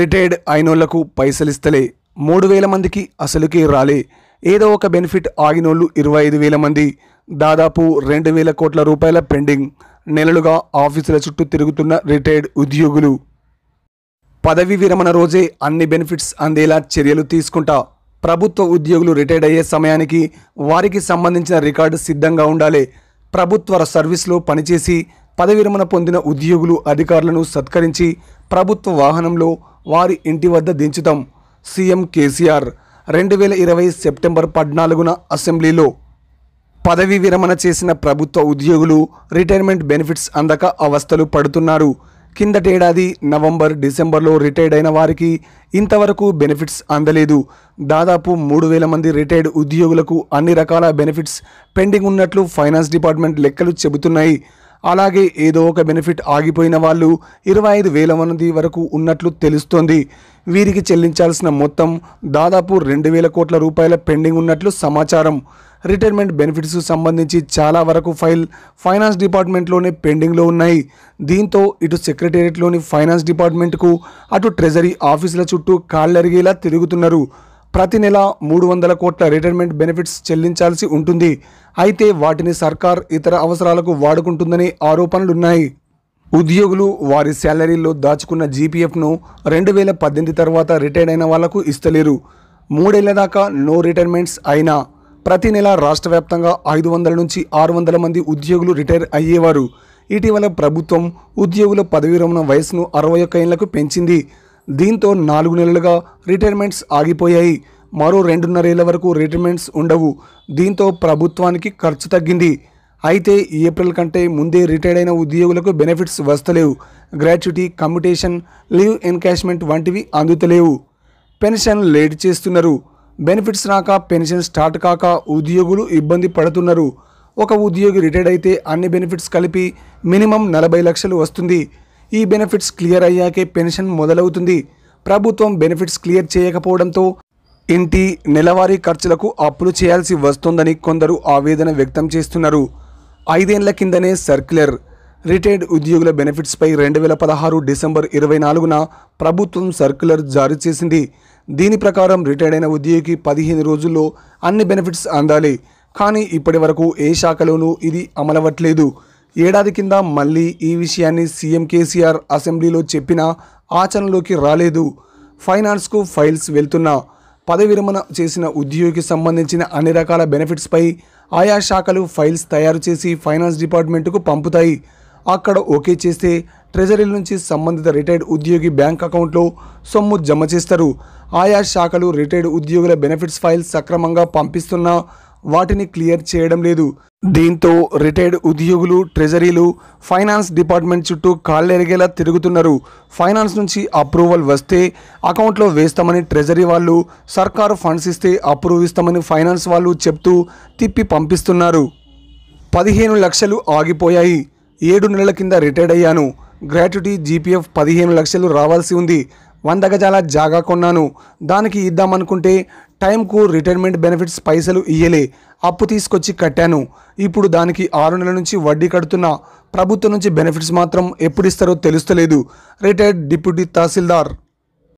retired అయినోళ్లకు పైసలు ఇస్తలే మూడు వేల మందికి అసలుకే రాలే ఏదో ఒక బెనిఫిట్ ఆగినోళ్ళు ఇరవై ఐదు వేల మంది దాదాపు రెండు వేల కోట్ల రూపాయల పెండింగ్ నెలలుగా ఆఫీసుల చుట్టూ తిరుగుతున్న రిటైర్డ్ ఉద్యోగులు పదవి విరమణ రోజే అన్ని బెనిఫిట్స్ అందేలా చర్యలు తీసుకుంటా ప్రభుత్వ ఉద్యోగులు రిటైర్డ్ అయ్యే సమయానికి వారికి సంబంధించిన రికార్డు సిద్ధంగా ఉండాలి ప్రభుత్వ సర్వీస్లో పనిచేసి పదవి విరమణ పొందిన ఉద్యోగులు అధికారులను సత్కరించి ప్రభుత్వ వాహనంలో వారి ఇంటి వద్ద దించుతాం సీఎం కేసీఆర్ రెండు వేల ఇరవై సెప్టెంబర్ పద్నాలుగున అసెంబ్లీలో పదవీ విరమణ చేసిన ప్రభుత్వ ఉద్యోగులు రిటైర్మెంట్ బెనిఫిట్స్ అందక అవస్థలు పడుతున్నారు కిందటేడాది నవంబర్ డిసెంబర్లో రిటైర్డ్ అయిన వారికి ఇంతవరకు బెనిఫిట్స్ అందలేదు దాదాపు మూడు వేల మంది రిటైర్డ్ ఉద్యోగులకు అన్ని రకాల బెనిఫిట్స్ పెండింగ్ ఉన్నట్లు ఫైనాన్స్ డిపార్ట్మెంట్ లెక్కలు చెబుతున్నాయి అలాగే ఏదో ఒక బెనిఫిట్ ఆగిపోయిన వాళ్ళు ఇరవై ఐదు వేల మంది వరకు ఉన్నట్లు తెలుస్తోంది వీరికి చెల్లించాల్సిన మొత్తం దాదాపు రెండు వేల కోట్ల రూపాయల పెండింగ్ ఉన్నట్లు సమాచారం రిటైర్మెంట్ బెనిఫిట్స్ సంబంధించి చాలా వరకు ఫైల్ ఫైనాన్స్ డిపార్ట్మెంట్లోనే పెండింగ్లో ఉన్నాయి దీంతో ఇటు సెక్రటేరియట్లోని ఫైనాన్స్ డిపార్ట్మెంట్కు అటు ట్రెజరీ ఆఫీసుల చుట్టూ కాళ్ళరిగేలా తిరుగుతున్నారు ప్రతి నెల మూడు వందల కోట్ల రిటైర్మెంట్ బెనిఫిట్స్ చెల్లించాల్సి ఉంటుంది అయితే వాటిని సర్కార్ ఇతర అవసరాలకు వాడుకుంటుందనే ఆరోపణలున్నాయి ఉద్యోగులు వారి శాలరీలో దాచుకున్న జీపీఎఫ్ను రెండు వేల పద్దెనిమిది తర్వాత రిటైర్డ్ అయిన వాళ్లకు ఇస్తలేరు మూడేళ్ల దాకా నో రిటైర్మెంట్స్ అయినా ప్రతి నెల రాష్ట్ర వ్యాప్తంగా ఐదు వందల నుంచి ఆరు వందల మంది ఉద్యోగులు రిటైర్ అయ్యేవారు ఇటీవల ప్రభుత్వం ఉద్యోగుల పదవీ విరమణ వయసును అరవై ఒక్క ఏళ్లకు పెంచింది దీంతో నాలుగు నెలలుగా రిటైర్మెంట్స్ ఆగిపోయాయి మరో రెండున్నరేళ్ల వరకు రిటైర్మెంట్స్ ఉండవు దీంతో ప్రభుత్వానికి ఖర్చు తగ్గింది అయితే ఏప్రిల్ కంటే ముందే రిటైర్డ్ అయిన ఉద్యోగులకు బెనిఫిట్స్ వస్తలేవు గ్రాట్యుటీ కమ్యుటేషన్ లీవ్ ఎన్కాష్మెంట్ వంటివి అందుతలేవు పెన్షన్ లేట్ చేస్తున్నారు బెనిఫిట్స్ రాక పెన్షన్ స్టార్ట్ కాక ఉద్యోగులు ఇబ్బంది పడుతున్నారు ఒక ఉద్యోగి రిటైర్డ్ అయితే అన్ని బెనిఫిట్స్ కలిపి మినిమం నలభై లక్షలు వస్తుంది ఈ బెనిఫిట్స్ క్లియర్ అయ్యాకే పెన్షన్ మొదలవుతుంది ప్రభుత్వం బెనిఫిట్స్ క్లియర్ చేయకపోవడంతో ఇంటి నెలవారీ ఖర్చులకు అప్పులు చేయాల్సి వస్తోందని కొందరు ఆవేదన వ్యక్తం చేస్తున్నారు ఐదేండ్ల కిందనే సర్క్యులర్ రిటైర్డ్ ఉద్యోగుల బెనిఫిట్స్పై రెండు వేల పదహారు డిసెంబర్ ఇరవై నాలుగున ప్రభుత్వం సర్క్యులర్ జారీ చేసింది దీని ప్రకారం రిటైర్డ్ అయిన ఉద్యోగికి పదిహేను రోజుల్లో అన్ని బెనిఫిట్స్ అందాలి కానీ ఇప్పటి వరకు ఏ శాఖలోనూ ఇది అమలవట్లేదు ఏడాది కింద మళ్ళీ ఈ విషయాన్ని సీఎం కేసీఆర్ అసెంబ్లీలో చెప్పినా ఆచరణలోకి రాలేదు ఫైనాన్స్కు ఫైల్స్ వెళ్తున్న పదవి విరమణ చేసిన ఉద్యోగికి సంబంధించిన అన్ని రకాల బెనిఫిట్స్పై ఆయా శాఖలు ఫైల్స్ తయారు చేసి ఫైనాన్స్ డిపార్ట్మెంట్కు పంపుతాయి అక్కడ ఓకే చేస్తే ట్రెజరీ నుంచి సంబంధిత రిటైర్డ్ ఉద్యోగి బ్యాంక్ అకౌంట్లో సొమ్ము జమ చేస్తారు ఆయా శాఖలు రిటైర్డ్ ఉద్యోగుల బెనిఫిట్స్ ఫైల్స్ సక్రమంగా పంపిస్తున్నా వాటిని క్లియర్ చేయడం లేదు దీంతో రిటైర్డ్ ఉద్యోగులు ట్రెజరీలు ఫైనాన్స్ డిపార్ట్మెంట్ చుట్టూ కాళ్ళెరిగేలా తిరుగుతున్నారు ఫైనాన్స్ నుంచి అప్రూవల్ వస్తే అకౌంట్లో వేస్తామని ట్రెజరీ వాళ్ళు సర్కారు ఫండ్స్ ఇస్తే అప్రూవ్ ఇస్తామని ఫైనాన్స్ వాళ్ళు చెప్తూ తిప్పి పంపిస్తున్నారు పదిహేను లక్షలు ఆగిపోయాయి ఏడు నెలల కింద రిటైర్డ్ అయ్యాను గ్రాట్యుటీ జీపీఎఫ్ పదిహేను లక్షలు రావాల్సి ఉంది వంద గజాల జాగా కొన్నాను దానికి ఇద్దామనుకుంటే టైంకు రిటైర్మెంట్ బెనిఫిట్స్ పైసలు ఇయ్యలే అప్పు తీసుకొచ్చి కట్టాను ఇప్పుడు దానికి ఆరు నెలల నుంచి వడ్డీ కడుతున్నా ప్రభుత్వం నుంచి బెనిఫిట్స్ మాత్రం ఎప్పుడు ఇస్తారో తెలుస్తలేదు రిటైర్డ్ డిప్యూటీ తహసీల్దార్